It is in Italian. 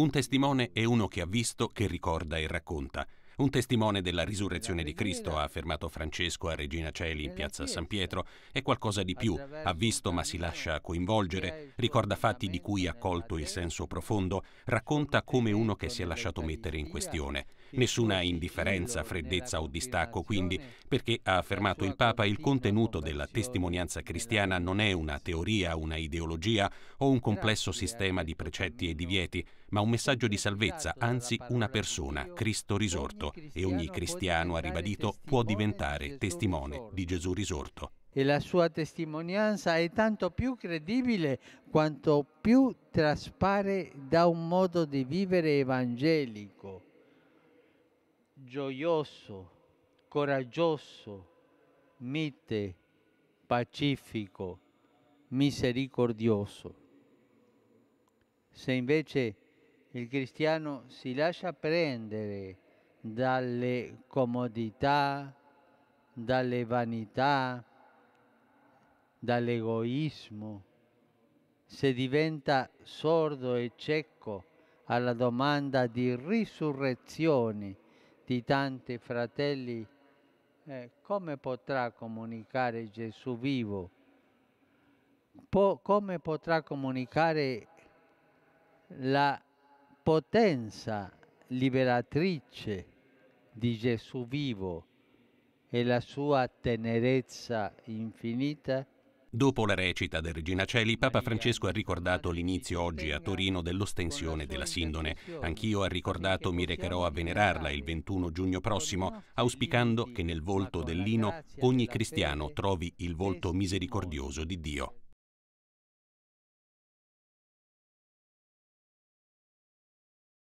Un testimone è uno che ha visto, che ricorda e racconta. Un testimone della risurrezione di Cristo, ha affermato Francesco a Regina Celi in piazza San Pietro, è qualcosa di più. Ha visto ma si lascia coinvolgere, ricorda fatti di cui ha colto il senso profondo, racconta come uno che si è lasciato mettere in questione. Nessuna indifferenza, freddezza o distacco, quindi, perché, ha affermato il Papa, il contenuto della testimonianza cristiana non è una teoria, una ideologia o un complesso sistema di precetti e divieti, ma un messaggio di salvezza, esatto, anzi una persona, Cristo risorto. E ogni cristiano, ha ribadito, può diventare testimone di Gesù risorto. E la sua testimonianza è tanto più credibile quanto più traspare da un modo di vivere evangelico, gioioso, coraggioso, mite, pacifico, misericordioso. Se invece il cristiano si lascia prendere dalle comodità, dalle vanità, dall'egoismo, se diventa sordo e cieco alla domanda di risurrezione di tanti fratelli, eh, come potrà comunicare Gesù vivo? Po- come potrà comunicare la potenza liberatrice di Gesù vivo e la sua tenerezza infinita? Dopo la recita del Regina Celi, Papa Francesco ha ricordato l'inizio oggi a Torino dell'ostensione della Sindone. Anch'io ha ricordato mi recherò a venerarla il 21 giugno prossimo, auspicando che nel volto dell'Ino ogni cristiano trovi il volto misericordioso di Dio.